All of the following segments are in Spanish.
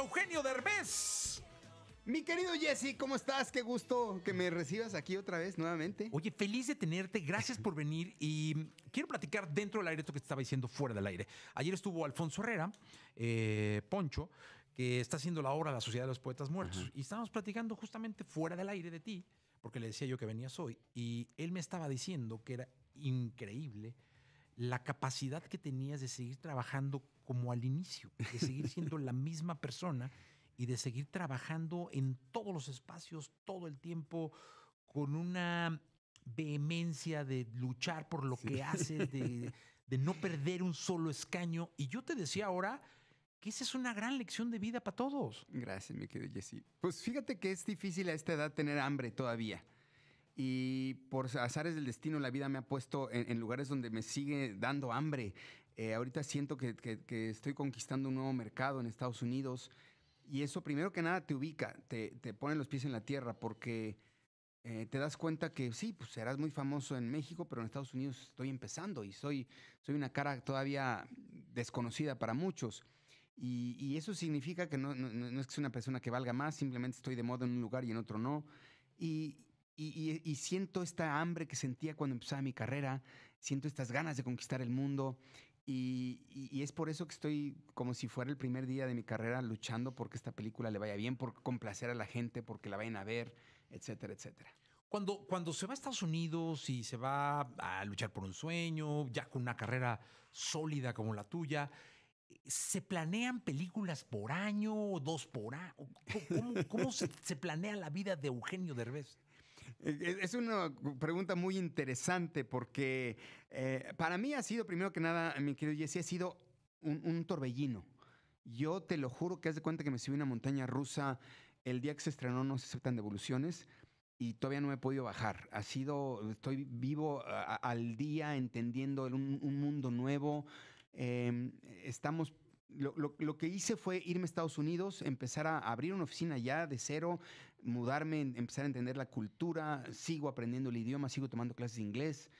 Eugenio Derbez. Mi querido Jesse, ¿cómo estás? Qué gusto que me recibas aquí otra vez nuevamente. Oye, feliz de tenerte, gracias por venir y quiero platicar dentro del aire esto que te estaba diciendo fuera del aire. Ayer estuvo Alfonso Herrera, eh, Poncho, que está haciendo la obra La Sociedad de los Poetas Muertos y estábamos platicando justamente fuera del aire de ti, porque le decía yo que venías hoy y él me estaba diciendo que era increíble la capacidad que tenías de seguir trabajando como al inicio, de seguir siendo la misma persona y de seguir trabajando en todos los espacios, todo el tiempo, con una vehemencia de luchar por lo que haces, de, no perder un solo escaño. Y yo te decía ahora, que esa es una gran lección de vida para todos. Gracias, mi querido Jesse. Pues fíjate que es difícil a esta edad tener hambre todavía y por azares del destino la vida me ha puesto en, lugares donde me sigue dando hambre. Eh, ahorita siento que, estoy conquistando un nuevo mercado en Estados Unidos y eso primero que nada te ubica, te, te pone los pies en la tierra porque eh, te das cuenta que sí, pues serás muy famoso en México, pero en Estados Unidos estoy empezando y soy, soy una cara todavía desconocida para muchos. Y, eso significa que no, es que sea una persona que valga más, simplemente estoy de moda en un lugar y en otro no. Y, y, siento esta hambre que sentía cuando empezaba mi carrera, siento estas ganas de conquistar el mundo y, es por eso que estoy como si fuera el primer día de mi carrera luchando porque esta película le vaya bien, por complacer a la gente, porque la vayan a ver, etcétera, etcétera. Cuando, cuando se va a Estados Unidos y se va a luchar por un sueño, ya con una carrera sólida como la tuya, ¿Se planean películas por año, o dos por año? ¿Cómo, se, se, planea la vida de Eugenio Derbez? Eh, es una pregunta muy interesante porque eh, para mí ha sido, primero que nada, mi querido Jesse, ha sido un, torbellino. Yo te lo juro que haz de cuenta que me subí a una montaña rusa el día que se estrenó No se aceptan devoluciones y todavía no me he podido bajar. Ha sido, estoy vivo al día entendiendo un, mundo nuevo. Em, estamos lo, que hice fue irme a Estados Unidos, empezar a abrir una oficina ya de cero, mudarme, empezar a entender la cultura, sigo aprendiendo el idioma, sigo tomando clases de inglés,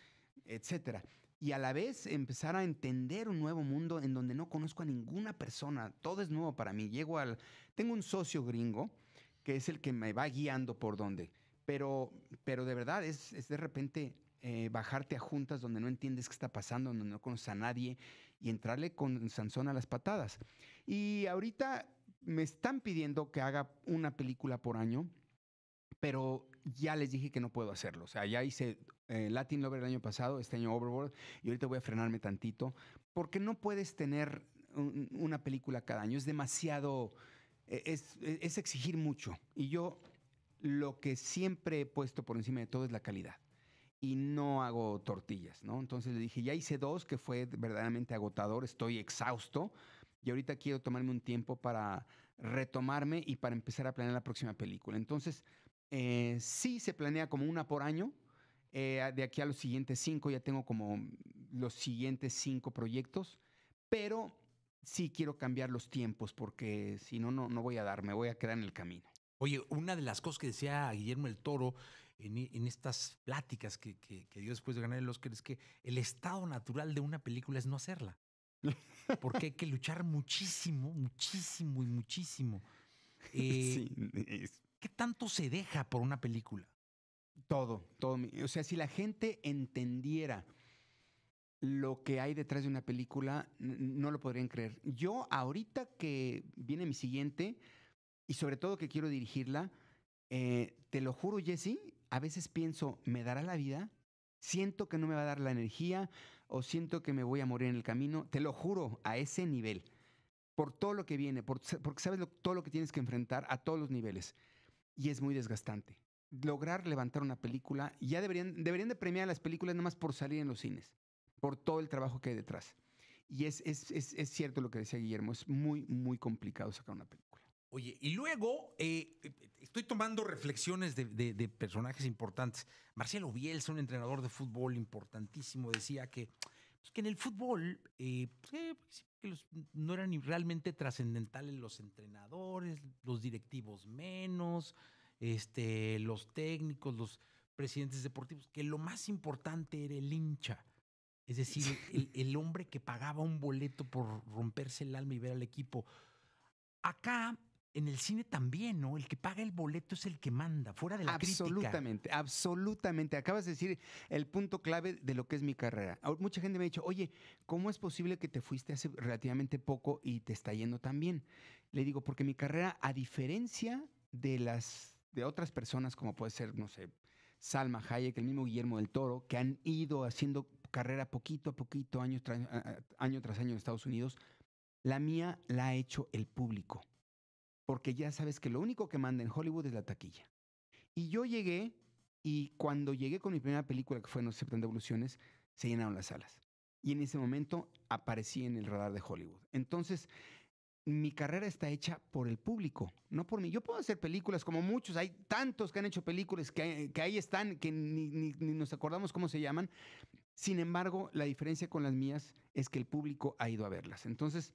etcétera. Y a la vez empezar a entender un nuevo mundo en donde no conozco a ninguna persona, todo es nuevo para mí. Llego al tengo un socio gringo que es el que me va guiando por donde, pero pero de verdad es, de repente eh, bajarte a juntas donde no entiendes qué está pasando, donde no conoces a nadie y entrarle con Sansón a las patadas. Y ahorita me están pidiendo que haga una película por año, pero ya les dije que no puedo hacerlo. O sea, ya hice eh, Latin Lover el año pasado, este año Overboard, y ahorita voy a frenarme tantito, porque no puedes tener una película cada año. Es demasiado, e, es, e, es exigir mucho. Y yo lo que siempre he puesto por encima de todo es la calidad y no hago tortillas, ¿no? Entonces le dije, ya hice dos, que fue verdaderamente agotador, estoy exhausto y ahorita quiero tomarme un tiempo para retomarme y para empezar a planear la próxima película. Entonces, eh, sí se planea como una por año. Eh, de aquí a los siguientes cinco ya tengo como los siguientes cinco proyectos, pero sí quiero cambiar los tiempos porque si no, no, no voy a dar, me voy a quedar en el camino. Oye, una de las cosas que decía Guillermo el Toro e, en, estas pláticas que, dio después de ganar el Oscar es que el estado natural de una película es no hacerla. Porque hay que luchar muchísimo, muchísimo y muchísimo. Eh, ¿Qué tanto se deja por una película? Todo, todo. O sea, si la gente entendiera lo que hay detrás de una película, no lo podrían creer. Yo ahorita que viene mi siguiente, y sobre todo que quiero dirigirla, eh, te lo juro, Jesse, a veces pienso, ¿me dará la vida? Siento que no me va a dar la energía o siento que me voy a morir en el camino. Te lo juro, a ese nivel. Por todo lo que viene, porque sabes todo lo que tienes que enfrentar a todos los niveles. Y es muy desgastante. Lograr levantar una película, ya deberían, de premiar las películas nomás por salir en los cines, por todo el trabajo que hay detrás. Y es cierto lo que decía Guillermo, es muy, muy complicado sacar una película. Oye, y luego eh, estoy tomando reflexiones de, personajes importantes. Marcelo Bielsa, un entrenador de fútbol importantísimo, decía que, pues, que en el fútbol eh, pues, eh, pues, no eran realmente trascendentales los entrenadores, los directivos menos, este, los técnicos, los presidentes deportivos, que lo más importante era el hincha. Es decir, el, el hombre que pagaba un boleto por romperse el alma y ver al equipo. Acá en el cine también, ¿no? El que paga el boleto es el que manda, fuera de la absolutamente, crítica. Absolutamente, absolutamente. Acabas de decir el punto clave de lo que es mi carrera. Mucha gente me ha dicho, oye, ¿cómo es posible que te fuiste hace relativamente poco y te está yendo tan bien? Le digo, porque mi carrera, a diferencia de las de otras personas, como puede ser, no sé, Salma Hayek, el mismo Guillermo del Toro, que han ido haciendo carrera poquito a poquito, año, tras año en Estados Unidos, la mía la ha hecho el público porque ya sabes que lo único que manda en Hollywood es la taquilla. Y yo llegué y cuando llegué con mi primera película, que fue No de evoluciones, se llenaron las salas. Y en ese momento aparecí en el radar de Hollywood. Entonces, mi carrera está hecha por el público, no por mí. Yo puedo hacer películas como muchos, hay tantos que han hecho películas que, ahí están, que ni, nos acordamos cómo se llaman. Sin embargo, la diferencia con las mías es que el público ha ido a verlas. Entonces,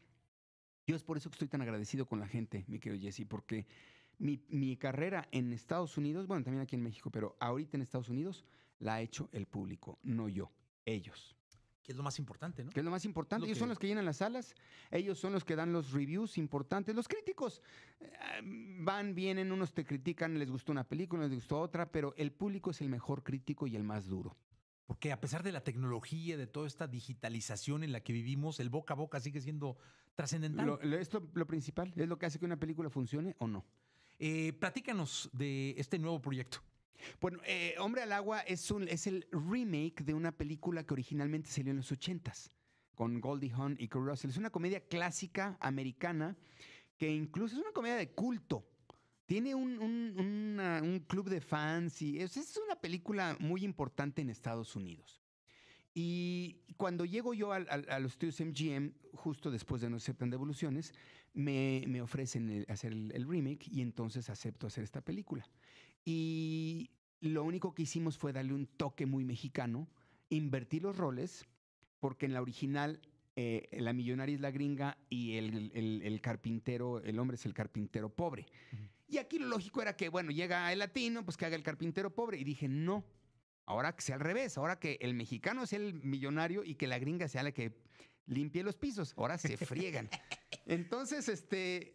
yo es por eso que estoy tan agradecido con la gente, mi querido Jesse, porque mi, carrera en Estados Unidos, bueno, también aquí en México, pero ahorita en Estados Unidos la ha hecho el público, no yo, ellos. Que es lo más importante, ¿no? Que es lo más importante. ellos son los que llenan las salas, ellos son los que dan los reviews importantes. Los críticos eh, van, vienen, unos te critican, les gustó una película, les gustó otra, pero el público es el mejor crítico y el más duro. Porque a pesar de la tecnología, de toda esta digitalización en la que vivimos, el boca a boca sigue siendo trascendental. ¿Esto lo, es lo, principal, es lo que hace que una película funcione o no. Eh, platícanos de este nuevo proyecto. Bueno, eh, Hombre al Agua es, el remake de una película que originalmente salió en los 80s con Goldie Hawn y Kurt Russell. Es una comedia clásica americana que incluso es una comedia de culto tiene un, un, un club de fans y es, es una película muy importante en Estados Unidos. Y cuando llego yo a, los estudios MGM, justo después de No aceptan devoluciones, me, me ofrecen hacer el, el, remake y entonces acepto hacer esta película. Y lo único que hicimos fue darle un toque muy mexicano, invertir los roles, porque en la original eh, la millonaria es la gringa y el, carpintero, el hombre es el carpintero pobre. Y aquí lo lógico era que, bueno, llega el latino, pues que haga el carpintero pobre. Y dije, no, ahora que sea al revés, ahora que el mexicano sea el millonario y que la gringa sea la que limpie los pisos, ahora se friegan. Entonces, este,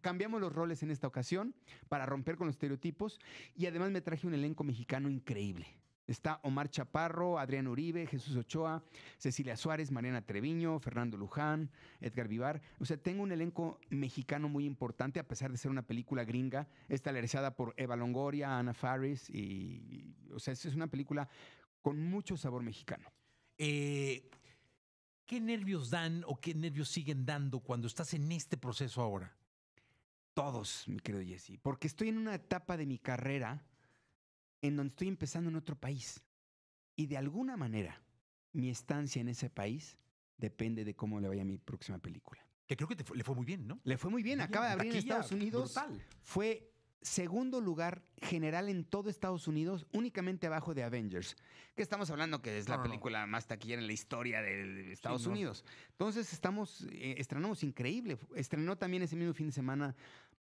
cambiamos los roles en esta ocasión para romper con los estereotipos y además me traje un elenco mexicano increíble. Está Omar Chaparro, Adrián Uribe, Jesús Ochoa, Cecilia Suárez, Mariana Treviño, Fernando Luján, Edgar Vivar. O sea, tengo un elenco mexicano muy importante, a pesar de ser una película gringa, estelarizada por Eva Longoria, Ana Faris, y, o sea, es una película con mucho sabor mexicano. Eh, ¿Qué nervios dan o qué nervios siguen dando cuando estás en este proceso ahora? Todos, mi querido Jesse, porque estoy en una etapa de mi carrera en donde estoy empezando en otro país. Y de alguna manera, mi estancia en ese país depende de cómo le vaya a mi próxima película. Que creo que le fue muy bien, ¿no? Le fue muy bien. Acaba de abrir en Estados Unidos. Fue segundo lugar general en todo Estados Unidos, únicamente abajo de Avengers. Que estamos hablando que es la película más taquillera en la historia de Estados Unidos. Entonces, estamos, eh, estrenamos increíble. Estrenó también ese mismo fin de semana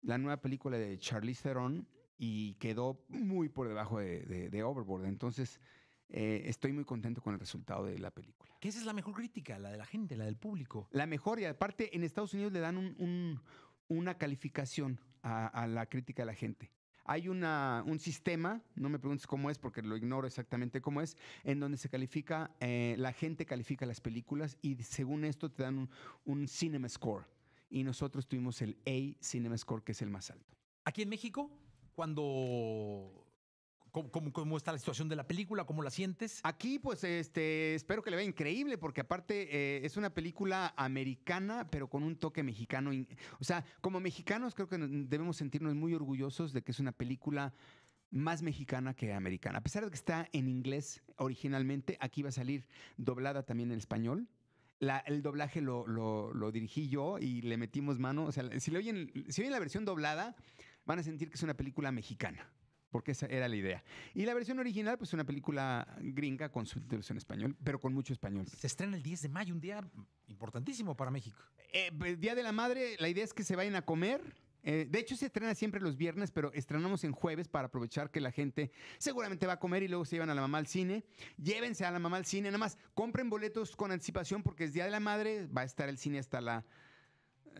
la nueva película de Charlize Theron, y quedó muy por debajo de, de, Overboard. Entonces, eh, estoy muy contento con el resultado de la película. qué es la mejor crítica, la de la gente, la del público. La mejor, y aparte en Estados Unidos le dan un, una calificación a, la crítica de la gente. Hay una, un sistema, no me preguntes cómo es porque lo ignoro exactamente cómo es, en donde se califica, eh, la gente califica las películas y según esto te dan un, un Cinema Score. Y nosotros tuvimos el A Cinema Score, que es el más alto. ¿Aquí en México? cuando ¿Cómo, está la situación de la película? ¿Cómo la sientes? Aquí, pues, este, espero que le vea increíble, porque aparte eh, es una película americana, pero con un toque mexicano. O sea, como mexicanos creo que debemos sentirnos muy orgullosos de que es una película más mexicana que americana. A pesar de que está en inglés originalmente, aquí va a salir doblada también en español. el doblaje lo, lo, dirigí yo y le metimos mano. O sea, si, le oyen, si oyen la versión doblada, van a sentir que es una película mexicana porque esa era la idea. Y la versión original, pues una película gringa con subtítulos en español, pero con mucho español. Se estrena el 10 de mayo, un día importantísimo para México. Eh, pues, día de la Madre, la idea es que se vayan a comer. Eh, de hecho, se estrena siempre los viernes, pero estrenamos en jueves para aprovechar que la gente seguramente va a comer y luego se llevan a la mamá al cine. Llévense a la mamá al cine, nada más compren boletos con anticipación porque es Día de la Madre, va a estar el cine hasta la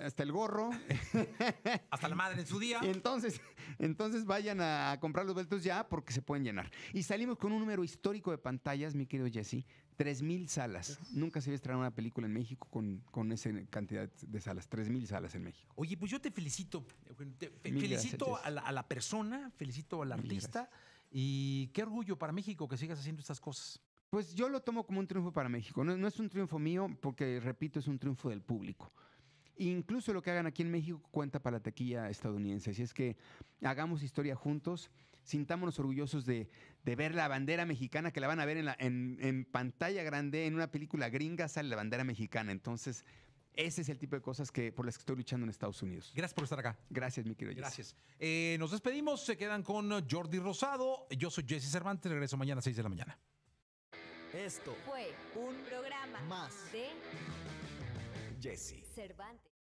hasta el gorro. hasta la madre en su día. Entonces, entonces vayan a comprar los vueltos ya porque se pueden llenar. Y salimos con un número histórico de pantallas, mi querido Jesse. 3.000 salas. Nunca se había estrenado una película en México con, con esa cantidad de salas. 3.000 salas en México. Oye, pues yo te felicito. felicito a, la, persona, felicito al artista. Y qué orgullo para México que sigas haciendo estas cosas. Pues yo lo tomo como un triunfo para México. No, no es un triunfo mío porque, repito, es un triunfo del público. Incluso lo que hagan aquí en México cuenta para la taquilla estadounidense. Así es que hagamos historia juntos, sintámonos orgullosos de, ver la bandera mexicana, que la van a ver en, pantalla grande, en una película gringa sale la bandera mexicana. Entonces, ese es el tipo de cosas que, por las que estoy luchando en Estados Unidos. Gracias por estar acá. Gracias, mi querido Gracias. Eh, nos despedimos. Se quedan con Jordi Rosado. Yo soy Jesse Cervantes. Regreso mañana a 6 de la mañana. Esto fue un programa más de Jesse. Cervantes.